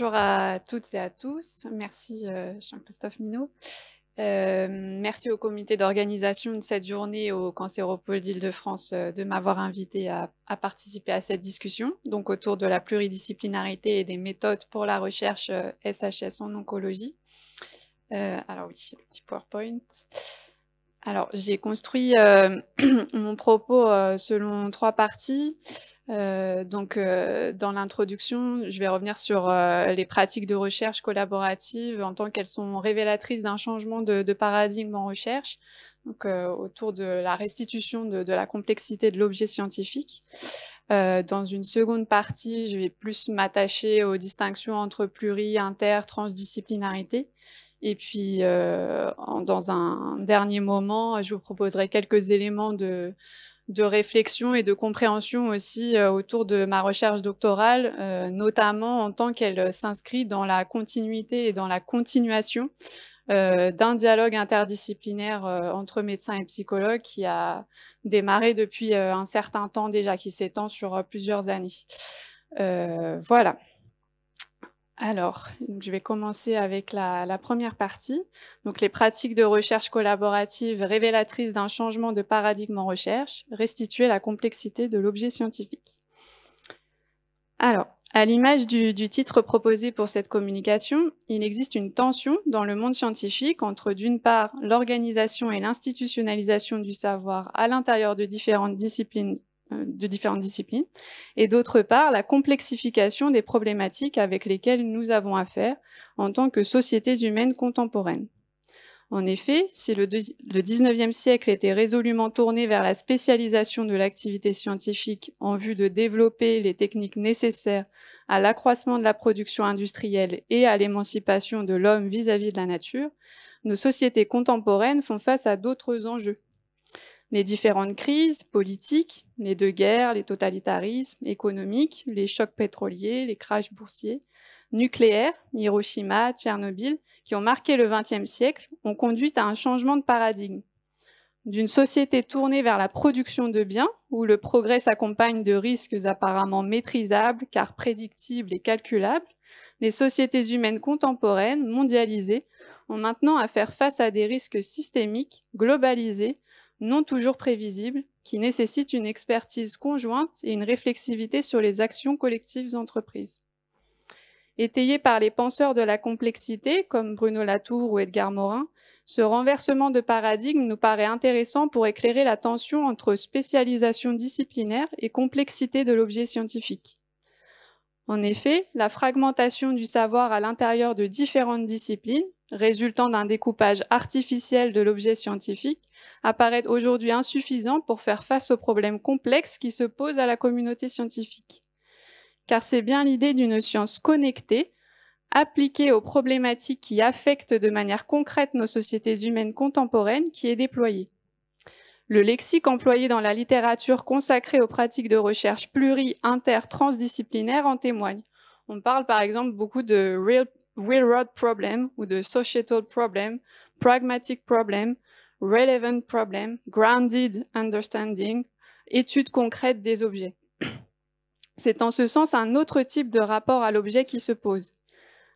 Bonjour à toutes et à tous. Merci Jean-Christophe euh, Minot. Euh, merci au comité d'organisation de cette journée au Cancéropole d'Île-de-France euh, de m'avoir invité à, participer à cette discussion, donc autour de la pluridisciplinarité et des méthodes pour la recherche SHS en oncologie. alors oui, petit PowerPoint. Alors, j'ai construit euh, mon propos euh, selon trois parties. Euh, donc, dans l'introduction, je vais revenir sur les pratiques de recherche collaborative en tant qu'elles sont révélatrices d'un changement de, paradigme en recherche, donc autour de la restitution de, la complexité de l'objet scientifique. dans une seconde partie, je vais plus m'attacher aux distinctions entre pluri, inter, transdisciplinarité. Et puis, euh, dans un dernier moment, je vous proposerai quelques éléments de, de réflexion et de compréhension aussi euh, autour de ma recherche doctorale, euh, notamment en tant qu'elle euh, s'inscrit dans la continuité et dans la continuation d'un dialogue interdisciplinaire entre médecins et psychologues qui a démarré depuis un certain temps déjà, qui s'étend sur plusieurs années. voilà. Alors, je vais commencer avec la, première partie. Donc, les pratiques de recherche collaborative révélatrices d'un changement de paradigme en recherche, restituer la complexité de l'objet scientifique. Alors, à l'image du, titre proposé pour cette communication, il existe une tension dans le monde scientifique entre d'une part l'organisation et l'institutionnalisation du savoir à l'intérieur de différentes disciplines euh, de différentes disciplines, et d'autre part la complexification des problématiques avec lesquelles nous avons affaire en tant que sociétés humaines contemporaines. En effet, si le, XIXe 19e siècle était résolument tourné vers la spécialisation de l'activité scientifique en vue de développer les techniques nécessaires à l'accroissement de la production industrielle et à l'émancipation de l'homme vis-à-vis de la nature, nos sociétés contemporaines font face à d'autres enjeux les différentes crises politiques, les deux guerres, les totalitarismes économiques, les chocs pétroliers, les crashs boursiers, nucléaires, Hiroshima, Tchernobyl, qui ont marqué le XXe siècle, ont conduit à un changement de paradigme. D'une société tournée vers la production de biens, où le progrès s'accompagne de risques apparemment maîtrisables, car prédictibles et calculables, les sociétés humaines contemporaines, mondialisées, ont maintenant à faire face à des risques systémiques, globalisés, non toujours prévisibles, qui nécessitent une expertise conjointe et une réflexivité sur les actions collectives entreprises. Étayé par les penseurs de la complexité, comme Bruno Latour ou Edgar Morin, ce renversement de paradigme nous paraît intéressant pour éclairer la tension entre spécialisation disciplinaire et complexité de l'objet scientifique. En effet, la fragmentation du savoir à l'intérieur de différentes disciplines, résultant d'un découpage artificiel de l'objet scientifique apparaît aujourd'hui insuffisant pour faire face aux problèmes complexes qui se posent à la communauté scientifique. Car c'est bien l'idée d'une science connectée, appliquée aux problématiques qui affectent de manière concrète nos sociétés humaines contemporaines, qui est déployée. Le lexique employé dans la littérature consacrée aux pratiques de recherche pluri inter en témoigne. On parle par exemple beaucoup de real world problem ou de societal problem, pragmatic problem, relevant problem, grounded understanding, étude concrète des objets. C'est en ce sens un autre type de rapport à l'objet qui se pose.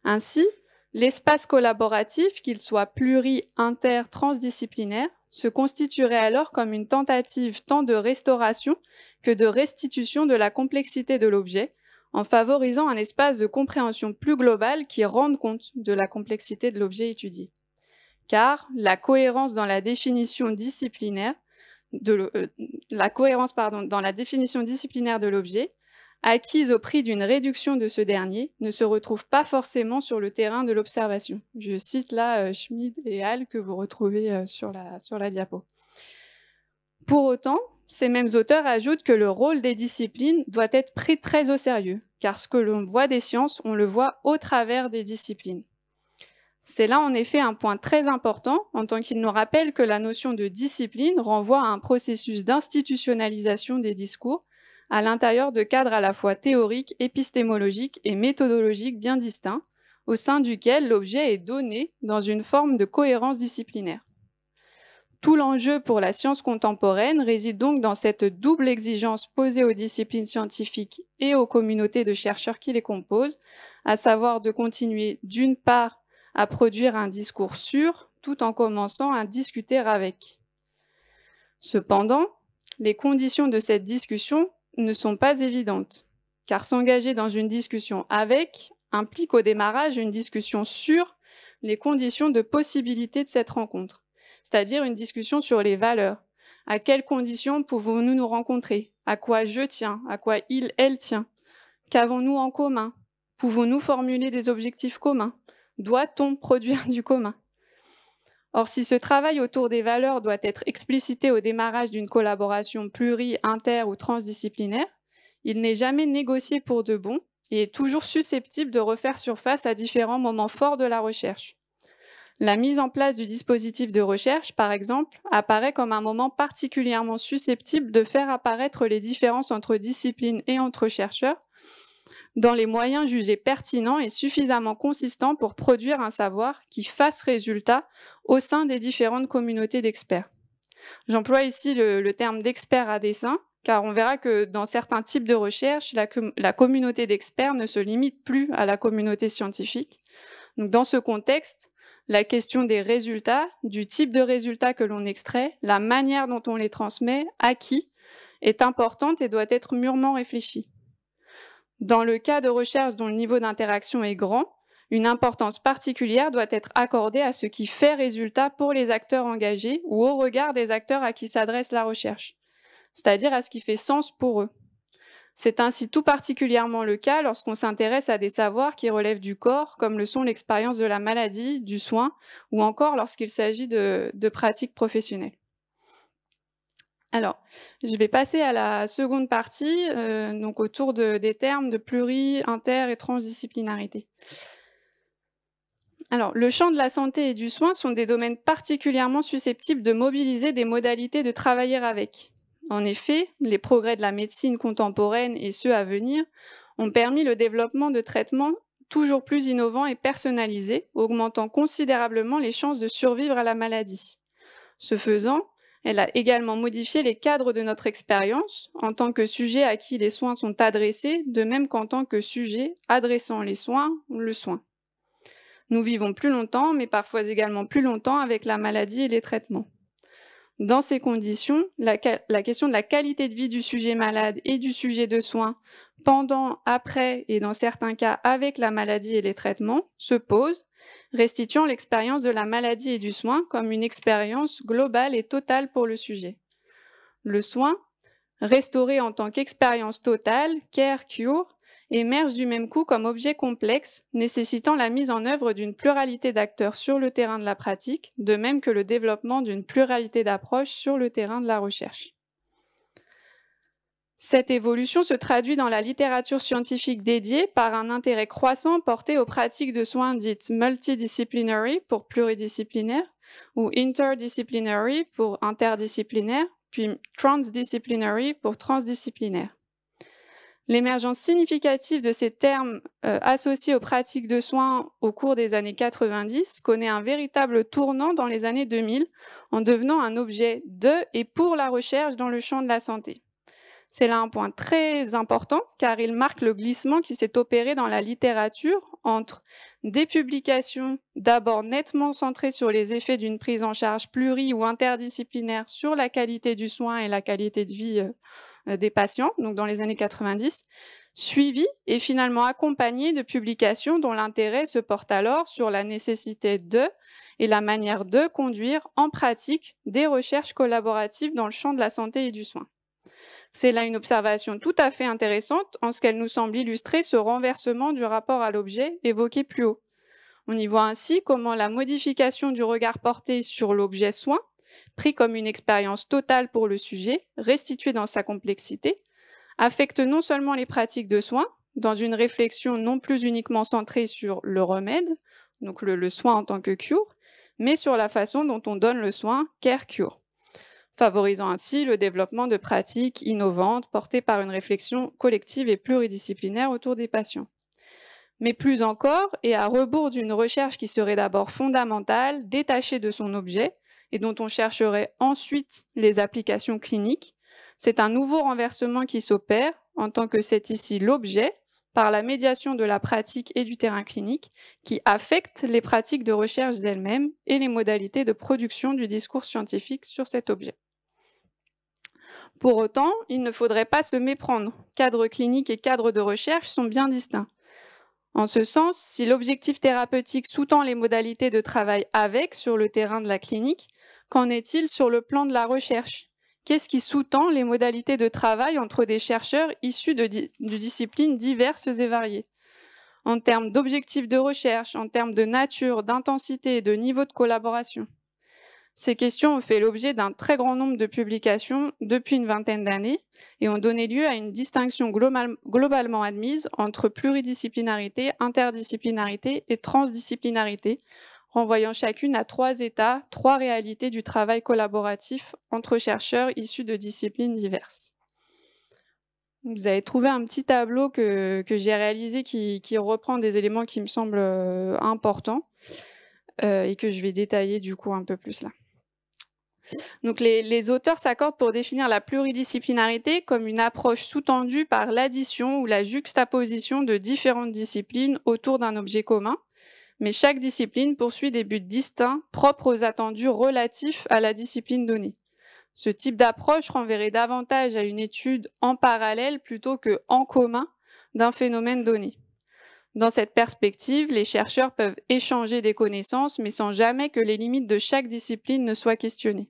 Ainsi, l'espace collaboratif, qu'il soit pluri, inter, transdisciplinaire, se constituerait alors comme une tentative tant de restauration que de restitution de la complexité de l'objet, en favorisant un espace de compréhension plus global qui rende compte de la complexité de l'objet étudié. Car la cohérence dans la définition disciplinaire de l'objet, acquise au prix d'une réduction de ce dernier, ne se retrouve pas forcément sur le terrain de l'observation. Je cite là euh, Schmid et Hall que vous retrouvez euh, sur la diapo. Pour autant, ces mêmes auteurs ajoutent que le rôle des disciplines doit être pris très au sérieux, car ce que l'on voit des sciences, on le voit au travers des disciplines. C'est là en effet un point très important, en tant qu'il nous rappelle que la notion de discipline renvoie à un processus d'institutionnalisation des discours à l'intérieur de cadres à la fois théoriques, épistémologiques et méthodologiques bien distincts, au sein duquel l'objet est donné dans une forme de cohérence disciplinaire. Tout l'enjeu pour la science contemporaine réside donc dans cette double exigence posée aux disciplines scientifiques et aux communautés de chercheurs qui les composent, à savoir de continuer d'une part à produire un discours sûr tout en commençant à discuter avec. Cependant, les conditions de cette discussion ne sont pas évidentes, car s'engager dans une discussion avec implique au démarrage une discussion sur les conditions de possibilité de cette rencontre c'est-à-dire une discussion sur les valeurs. À quelles conditions pouvons-nous nous rencontrer À quoi je tiens À quoi il, elle tient Qu'avons-nous en commun Pouvons-nous formuler des objectifs communs Doit-on produire du commun Or, si ce travail autour des valeurs doit être explicité au démarrage d'une collaboration pluri-, inter- ou transdisciplinaire, il n'est jamais négocié pour de bon et est toujours susceptible de refaire surface à différents moments forts de la recherche. La mise en place du dispositif de recherche, par exemple, apparaît comme un moment particulièrement susceptible de faire apparaître les différences entre disciplines et entre chercheurs dans les moyens jugés pertinents et suffisamment consistants pour produire un savoir qui fasse résultat au sein des différentes communautés d'experts. J'emploie ici le, terme d'expert à dessein, car on verra que dans certains types de recherches, la, communauté d'experts ne se limite plus à la communauté scientifique. dans ce contexte, la question des résultats, du type de résultats que l'on extrait, la manière dont on les transmet, à qui, est importante et doit être mûrement réfléchie. Dans le cas de recherche dont le niveau d'interaction est grand, une importance particulière doit être accordée à ce qui fait résultat pour les acteurs engagés ou au regard des acteurs à qui s'adresse la recherche, c'est-à-dire à ce qui fait sens pour eux. C'est ainsi tout particulièrement le cas lorsqu'on s'intéresse à des savoirs qui relèvent du corps, comme le sont l'expérience de la maladie, du soin, ou encore lorsqu'il s'agit de, pratiques professionnelles. Alors, je vais passer à la seconde partie, euh, donc autour des termes de pluri, inter et transdisciplinarité. Alors, le champ de la santé et du soin sont des domaines particulièrement susceptibles de mobiliser des modalités de travailler avec, en effet, les progrès de la médecine contemporaine et ceux à venir ont permis le développement de traitements toujours plus innovants et personnalisés, augmentant considérablement les chances de survivre à la maladie. Ce faisant, elle a également modifié les cadres de notre expérience en tant que sujet à qui les soins sont adressés, de même qu'en tant que sujet adressant les soins ou le soin. Nous vivons plus longtemps, mais parfois également plus longtemps avec la maladie et les traitements. Dans ces conditions, la, question de la qualité de vie du sujet malade et du sujet de soins pendant, après et dans certains cas avec la maladie et les traitements se pose, restituant l'expérience de la maladie et du soin comme une expérience globale et totale pour le sujet. Le soin, restauré en tant qu'expérience totale, care cure, émergent du même coup comme objet complexe nécessitant la mise en œuvre d'une pluralité d'acteurs sur le terrain de la pratique, de même que le développement d'une pluralité d'approches sur le terrain de la recherche. Cette évolution se traduit dans la littérature scientifique dédiée par un intérêt croissant porté aux pratiques de soins dites multidisciplinary pour pluridisciplinaire ou interdisciplinary pour interdisciplinaire, puis transdisciplinary pour transdisciplinaire. L'émergence significative de ces termes euh, associés aux pratiques de soins au cours des années 90 connaît un véritable tournant dans les années 2000 en devenant un objet de et pour la recherche dans le champ de la santé. C'est là un point très important car il marque le glissement qui s'est opéré dans la littérature entre des publications d'abord nettement centrées sur les effets d'une prise en charge pluri ou interdisciplinaire sur la qualité du soin et la qualité de vie euh, euh, des patients, donc dans les années 90, suivies et finalement accompagnées de publications dont l'intérêt se porte alors sur la nécessité de et la manière de conduire en pratique des recherches collaboratives dans le champ de la santé et du soin. C'est là une observation tout à fait intéressante en ce qu'elle nous semble illustrer ce renversement du rapport à l'objet évoqué plus haut. On y voit ainsi comment la modification du regard porté sur l'objet soin, pris comme une expérience totale pour le sujet, restituée dans sa complexité, affecte non seulement les pratiques de soins, dans une réflexion non plus uniquement centrée sur le remède, donc le, le soin en tant que cure, mais sur la façon dont on donne le soin, care-cure favorisant ainsi le développement de pratiques innovantes portées par une réflexion collective et pluridisciplinaire autour des patients. Mais plus encore, et à rebours d'une recherche qui serait d'abord fondamentale, détachée de son objet, et dont on chercherait ensuite les applications cliniques, c'est un nouveau renversement qui s'opère en tant que c'est ici l'objet par la médiation de la pratique et du terrain clinique qui affecte les pratiques de recherche elles-mêmes et les modalités de production du discours scientifique sur cet objet. Pour autant, il ne faudrait pas se méprendre. Cadre clinique et cadre de recherche sont bien distincts. En ce sens, si l'objectif thérapeutique sous-tend les modalités de travail avec sur le terrain de la clinique, qu'en est-il sur le plan de la recherche Qu'est-ce qui sous-tend les modalités de travail entre des chercheurs issus de, disciplines diverses et variées En termes d'objectifs de recherche, en termes de nature, d'intensité et de niveau de collaboration ces questions ont fait l'objet d'un très grand nombre de publications depuis une vingtaine d'années et ont donné lieu à une distinction globalement admise entre pluridisciplinarité, interdisciplinarité et transdisciplinarité, renvoyant chacune à trois états, trois réalités du travail collaboratif entre chercheurs issus de disciplines diverses. Vous avez trouvé un petit tableau que, j'ai réalisé qui, reprend des éléments qui me semblent euh, importants euh, et que je vais détailler du coup un peu plus là. Donc les, les auteurs s'accordent pour définir la pluridisciplinarité comme une approche sous-tendue par l'addition ou la juxtaposition de différentes disciplines autour d'un objet commun, mais chaque discipline poursuit des buts distincts propres aux attendus relatifs à la discipline donnée. Ce type d'approche renverrait davantage à une étude en parallèle plutôt que en commun d'un phénomène donné. Dans cette perspective, les chercheurs peuvent échanger des connaissances, mais sans jamais que les limites de chaque discipline ne soient questionnées.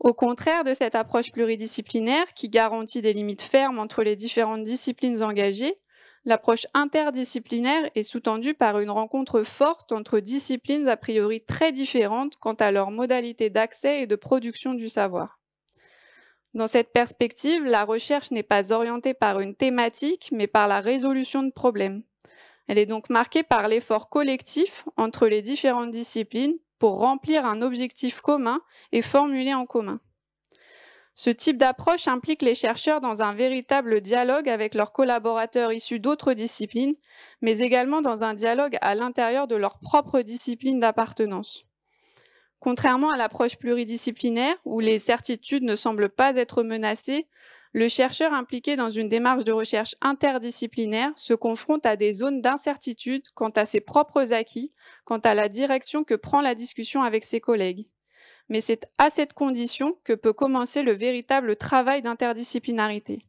Au contraire de cette approche pluridisciplinaire qui garantit des limites fermes entre les différentes disciplines engagées, l'approche interdisciplinaire est sous-tendue par une rencontre forte entre disciplines a priori très différentes quant à leurs modalités d'accès et de production du savoir. Dans cette perspective, la recherche n'est pas orientée par une thématique, mais par la résolution de problèmes. Elle est donc marquée par l'effort collectif entre les différentes disciplines pour remplir un objectif commun et formuler en commun. Ce type d'approche implique les chercheurs dans un véritable dialogue avec leurs collaborateurs issus d'autres disciplines, mais également dans un dialogue à l'intérieur de leur propre discipline d'appartenance. Contrairement à l'approche pluridisciplinaire, où les certitudes ne semblent pas être menacées, le chercheur impliqué dans une démarche de recherche interdisciplinaire se confronte à des zones d'incertitude quant à ses propres acquis, quant à la direction que prend la discussion avec ses collègues. Mais c'est à cette condition que peut commencer le véritable travail d'interdisciplinarité.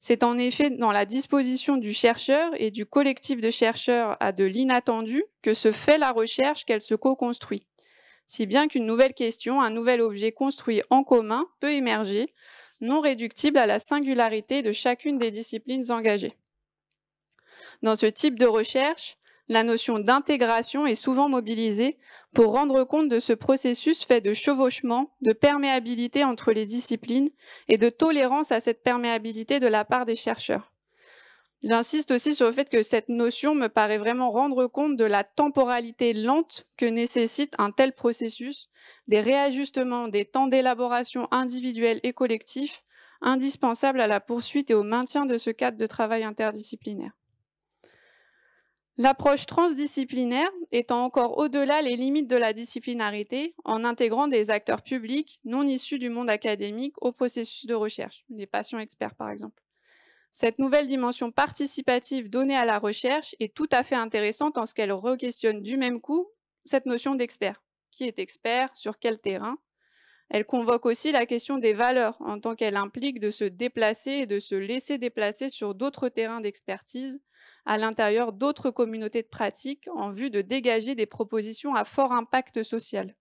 C'est en effet dans la disposition du chercheur et du collectif de chercheurs à de l'inattendu que se fait la recherche qu'elle se co-construit. Si bien qu'une nouvelle question, un nouvel objet construit en commun peut émerger, non réductible à la singularité de chacune des disciplines engagées. Dans ce type de recherche, la notion d'intégration est souvent mobilisée pour rendre compte de ce processus fait de chevauchement, de perméabilité entre les disciplines et de tolérance à cette perméabilité de la part des chercheurs. J'insiste aussi sur le fait que cette notion me paraît vraiment rendre compte de la temporalité lente que nécessite un tel processus, des réajustements des temps d'élaboration individuels et collectifs indispensables à la poursuite et au maintien de ce cadre de travail interdisciplinaire. L'approche transdisciplinaire étant encore au-delà les limites de la disciplinarité en intégrant des acteurs publics non issus du monde académique au processus de recherche, les patients experts par exemple. Cette nouvelle dimension participative donnée à la recherche est tout à fait intéressante en ce qu'elle re-questionne du même coup cette notion d'expert. Qui est expert Sur quel terrain Elle convoque aussi la question des valeurs en tant qu'elle implique de se déplacer et de se laisser déplacer sur d'autres terrains d'expertise à l'intérieur d'autres communautés de pratique en vue de dégager des propositions à fort impact social.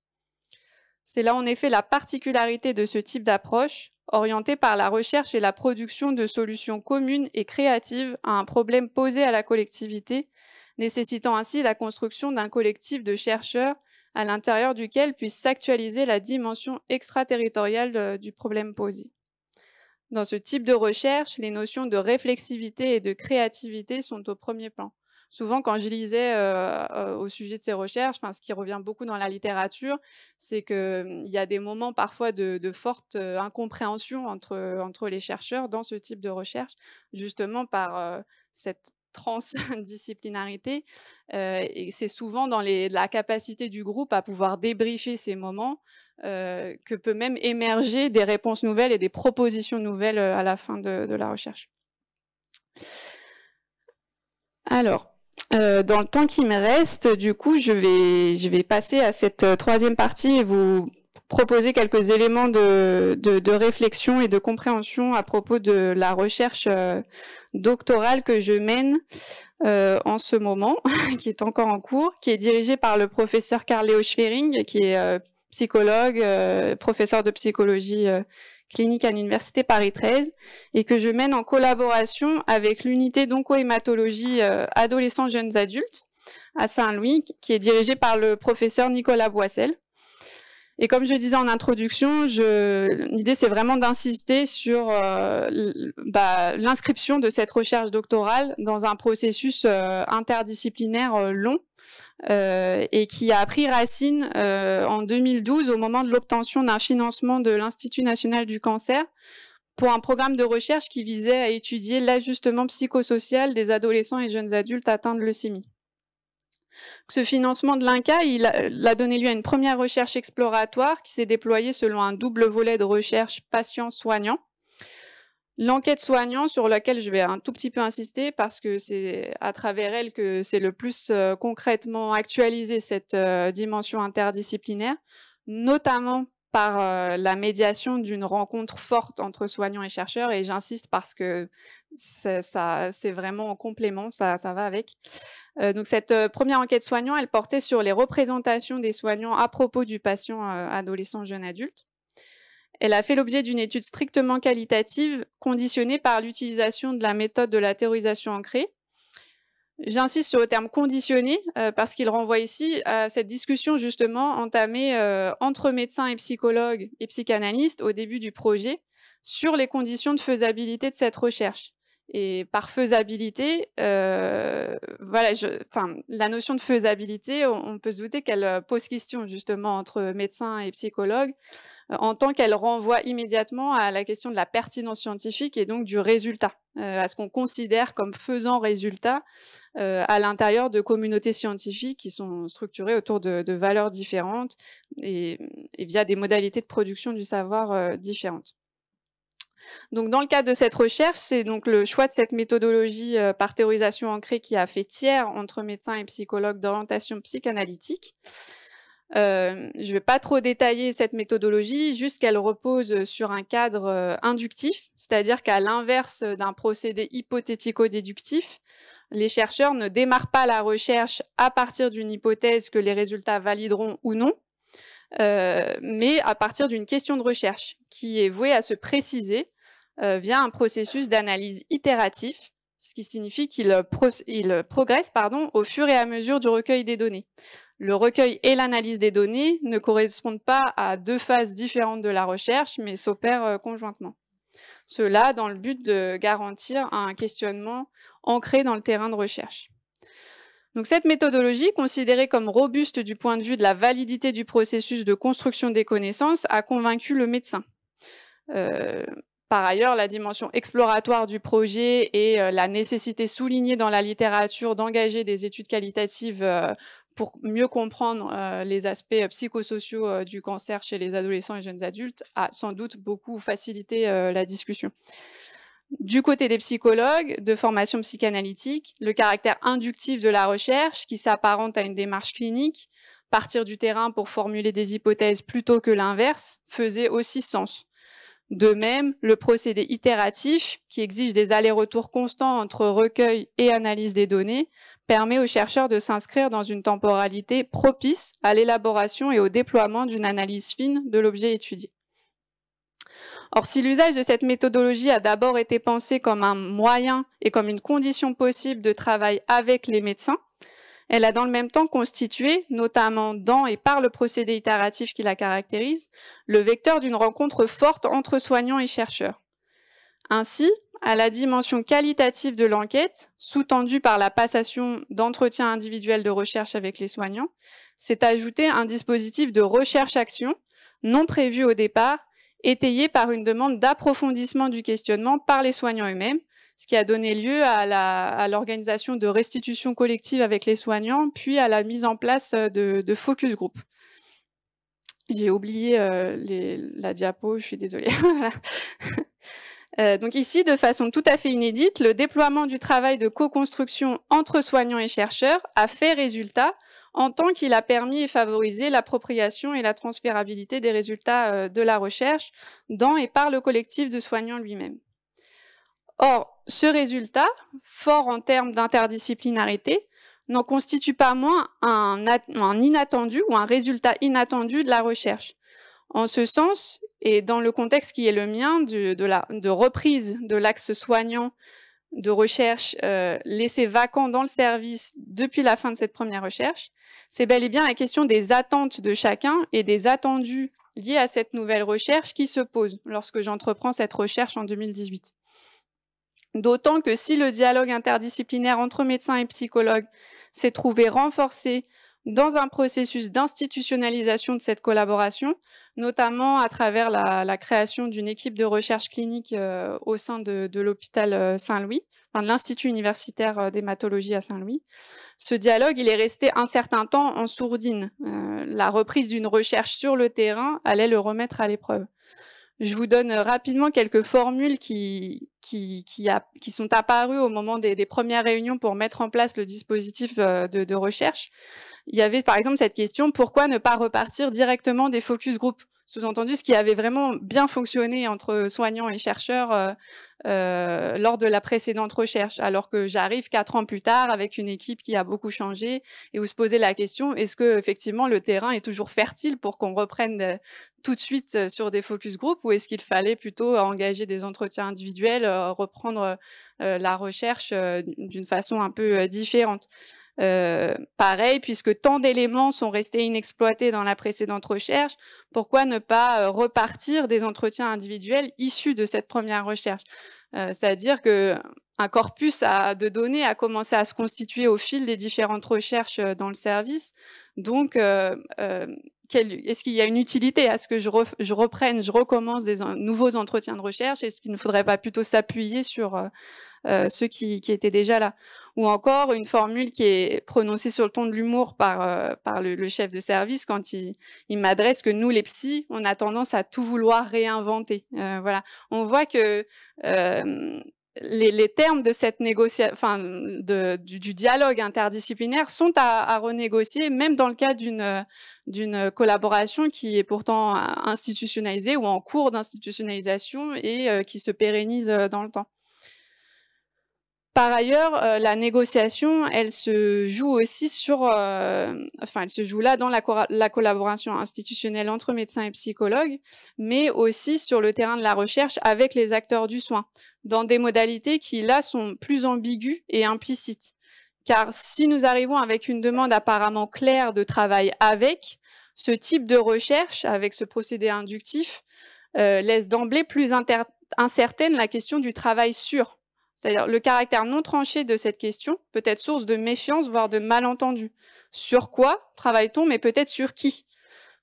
C'est là en effet la particularité de ce type d'approche, orientée par la recherche et la production de solutions communes et créatives à un problème posé à la collectivité, nécessitant ainsi la construction d'un collectif de chercheurs à l'intérieur duquel puisse s'actualiser la dimension extraterritoriale euh, du problème posé. Dans ce type de recherche, les notions de réflexivité et de créativité sont au premier plan souvent, quand je lisais au sujet de ces recherches, ce qui revient beaucoup dans la littérature, c'est qu'il mmh, y a des moments parfois de, forte incompréhension entre, entre les chercheurs dans ce type de recherche, justement par cette transdisciplinarité. et c'est souvent dans la capacité du groupe à pouvoir débriefer ces moments que peut même émerger des réponses nouvelles et des propositions nouvelles à la fin de, de la recherche. Alors, euh, dans le temps qui me reste, du coup, je vais, je vais passer à cette euh, troisième partie et vous proposer quelques éléments de, réflexion et de compréhension à propos de la recherche euh, doctorale que je mène en ce moment, qui est encore en cours, qui est dirigée par le professeur Carl Leo Schwering, qui est psychologue, euh, professeur de psychologie euh, clinique à l'université Paris 13 et que je mène en collaboration avec l'unité d'oncohématologie euh, adolescents jeunes adultes à Saint-Louis qui est dirigée par le professeur Nicolas Boissel. Et comme je disais en introduction, je... l'idée c'est vraiment d'insister sur euh, bah, l'inscription de cette recherche doctorale dans un processus interdisciplinaire long euh, et qui a pris racine euh, en 2012 au moment de l'obtention d'un financement de l'Institut national du cancer pour un programme de recherche qui visait à étudier l'ajustement psychosocial des adolescents et jeunes adultes atteints de leucémie. Ce financement de l'INCA, a donné lieu à une première recherche exploratoire qui s'est déployée selon un double volet de recherche patient-soignant L'enquête soignant sur laquelle je vais un tout petit peu insister parce que c'est à travers elle que c'est le plus euh, concrètement actualisé cette euh, dimension interdisciplinaire, notamment par euh, la médiation d'une rencontre forte entre soignants et chercheurs et j'insiste parce que ça c'est vraiment en complément, ça, ça va avec. donc cette première enquête soignant, elle portait sur les représentations des soignants à propos du patient adolescent jeune adulte. Elle a fait l'objet d'une étude strictement qualitative conditionnée par l'utilisation de la méthode de la théorisation ancrée. J'insiste sur le terme conditionné euh, parce qu'il renvoie ici à cette discussion justement entamée euh, entre médecins et psychologues et psychanalystes au début du projet sur les conditions de faisabilité de cette recherche et par faisabilité, euh, voilà, je, la notion de faisabilité, on, peut se douter qu'elle euh, pose question justement entre médecins et psychologues, euh, en tant qu'elle renvoie immédiatement à la question de la pertinence scientifique et donc du résultat, euh, à ce qu'on considère comme faisant résultat à l'intérieur de communautés scientifiques qui sont structurées autour de, valeurs différentes et, via des modalités de production du savoir différentes. Donc, dans le cadre de cette recherche, c'est donc le choix de cette méthodologie euh, par théorisation ancrée qui a fait tiers entre médecins et psychologues d'orientation psychanalytique. Euh, je ne vais pas trop détailler cette méthodologie, juste qu'elle repose sur un cadre euh, inductif, c'est-à-dire qu'à l'inverse d'un procédé hypothético-déductif, les chercheurs ne démarrent pas la recherche à partir d'une hypothèse que les résultats valideront ou non, euh, mais à partir d'une question de recherche qui est vouée à se préciser euh, via un processus d'analyse itératif, ce qui signifie qu'il euh, progresse au fur et à mesure du recueil des données. Le recueil et l'analyse des données ne correspondent pas à deux phases différentes de la recherche, mais s'opèrent conjointement. Cela dans le but de garantir un questionnement ancré dans le terrain de recherche. Donc cette méthodologie, considérée comme robuste du point de vue de la validité du processus de construction des connaissances, a convaincu le médecin. Euh, par ailleurs, la dimension exploratoire du projet et euh, la nécessité soulignée dans la littérature d'engager des études qualitatives euh, pour mieux comprendre les aspects psychosociaux du cancer chez les adolescents et jeunes adultes a sans doute beaucoup facilité la discussion du côté des psychologues de formation psychanalytique, le caractère inductif de la recherche, qui s'apparente à une démarche clinique, partir du terrain pour formuler des hypothèses plutôt que l'inverse, faisait aussi sens. De même, le procédé itératif, qui exige des allers-retours constants entre recueil et analyse des données, permet aux chercheurs de s'inscrire dans une temporalité propice à l'élaboration et au déploiement d'une analyse fine de l'objet étudié. Or, si l'usage de cette méthodologie a d'abord été pensé comme un moyen et comme une condition possible de travail avec les médecins, elle a dans le même temps constitué, notamment dans et par le procédé itératif qui la caractérise, le vecteur d'une rencontre forte entre soignants et chercheurs. Ainsi, à la dimension qualitative de l'enquête, sous-tendue par la passation d'entretiens individuels de recherche avec les soignants, s'est ajouté un dispositif de recherche-action non prévu au départ étayé par une demande d'approfondissement du questionnement par les soignants eux-mêmes, ce qui a donné lieu à l'organisation de restitutions collectives avec les soignants, puis à la mise en place euh, de, focus group. J'ai oublié euh, la diapo, je suis désolée. Euh, donc ici, de façon tout à fait inédite, le déploiement du travail de co-construction entre soignants et chercheurs a fait résultat en tant qu'il a permis et favorisé l'appropriation et la transférabilité des résultats euh, de la recherche dans et par le collectif de soignants lui-même. Or, ce résultat, fort en termes d'interdisciplinarité, n'en constitue pas moins un, inattendu ou un résultat inattendu de la recherche. En ce sens, et dans le contexte qui est le mien de reprise de l'axe soignant de recherche euh, laissée vacant dans le service depuis la fin de cette première recherche, c'est bel et bien la question des attentes de chacun et des attendus liés à cette nouvelle recherche qui se pose lorsque j'entreprends cette recherche en 2018. D'autant que si le dialogue interdisciplinaire entre médecins et psychologues s'est trouvé renforcé dans un processus d'institutionnalisation de cette collaboration, notamment à travers la, création d'une équipe de recherche clinique euh, au sein de, l'hôpital euh, Saint-Louis, de l'Institut universitaire euh, d'hématologie à Saint-Louis. Ce dialogue, il est resté un certain temps en sourdine. la reprise d'une recherche sur le terrain allait le remettre à l'épreuve. Je vous donne euh, rapidement quelques formules qui, qui, qui sont apparues au moment des, premières réunions pour mettre en place le dispositif euh, de, de, recherche. Il y avait par exemple cette question, pourquoi ne pas repartir directement des focus group sous-entendu ce qui avait vraiment bien fonctionné entre soignants et chercheurs euh, euh, lors de la précédente recherche, alors que j'arrive quatre ans plus tard avec une équipe qui a beaucoup changé et où se posait la question est-ce que effectivement le terrain est toujours fertile pour qu'on reprenne euh, tout de suite sur des focus groupes ou est-ce qu'il fallait plutôt engager des entretiens individuels, reprendre la recherche d'une façon un peu différente euh, pareil, puisque tant d'éléments sont restés inexploités dans la précédente recherche, pourquoi ne pas euh, repartir des entretiens individuels issus de cette première recherche euh, C'est-à-dire que un corpus de données a commencé à se constituer au fil des différentes recherches dans le service. Donc, est-ce qu'il y a une utilité à ce que je, reprenne, je recommence des nouveaux entretiens de recherche Est-ce qu'il ne faudrait pas plutôt s'appuyer sur ceux qui, étaient déjà là ou encore une formule qui est prononcée sur le ton de l'humour par, euh, le, chef de service quand il, m'adresse que nous, les psys, on a tendance à tout vouloir réinventer. Euh, voilà, on voit que euh, les, termes de cette négociation, du, dialogue interdisciplinaire sont à, renégocier, même dans le cas d'une collaboration qui est pourtant institutionnalisée ou en cours d'institutionnalisation et qui se pérennise dans le temps. Par ailleurs, euh, la négociation, elle se joue aussi sur, euh, enfin, elle se joue là dans la, collaboration institutionnelle entre médecins et psychologues, mais aussi sur le terrain de la recherche avec les acteurs du soin, dans des modalités qui là sont plus ambiguës et implicites. Car si nous arrivons avec une demande apparemment claire de travail avec, ce type de recherche, avec ce procédé inductif, euh, laisse d'emblée plus incertaine la question du travail sûr c'est-à-dire le caractère non tranché de cette question peut être source de méfiance, voire de malentendu. Sur quoi travaille-t-on, mais peut-être sur qui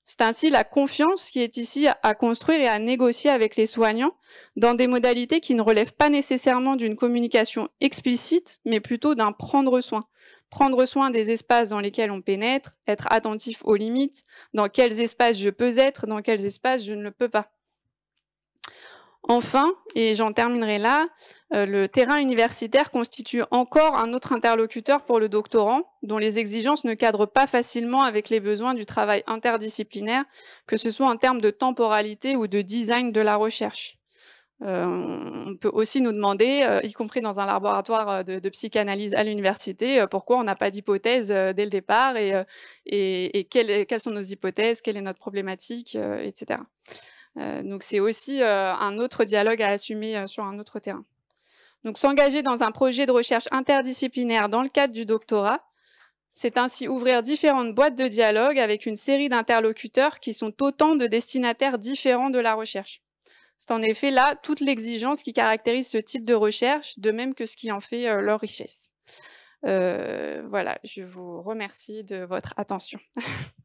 C'est ainsi la confiance qui est ici à construire et à négocier avec les soignants dans des modalités qui ne relèvent pas nécessairement d'une communication explicite, mais plutôt d'un prendre soin. Prendre soin des espaces dans lesquels on pénètre, être attentif aux limites, dans quels espaces je peux être, dans quels espaces je ne le peux pas. Enfin, et j'en terminerai là, euh, le terrain universitaire constitue encore un autre interlocuteur pour le doctorant, dont les exigences ne cadrent pas facilement avec les besoins du travail interdisciplinaire, que ce soit en termes de temporalité ou de design de la recherche. Euh, on peut aussi nous demander, euh, y compris dans un laboratoire de, psychanalyse à l'université, pourquoi on n'a pas d'hypothèse dès le départ et, quelles, sont nos hypothèses, quelle est notre problématique, etc. Euh, donc c'est aussi euh, un autre dialogue à assumer euh, sur un autre terrain. Donc s'engager dans un projet de recherche interdisciplinaire dans le cadre du doctorat, c'est ainsi ouvrir différentes boîtes de dialogue avec une série d'interlocuteurs qui sont autant de destinataires différents de la recherche. C'est en effet là toute l'exigence qui caractérise ce type de recherche, de même que ce qui en fait leur richesse. voilà, je vous remercie de votre attention.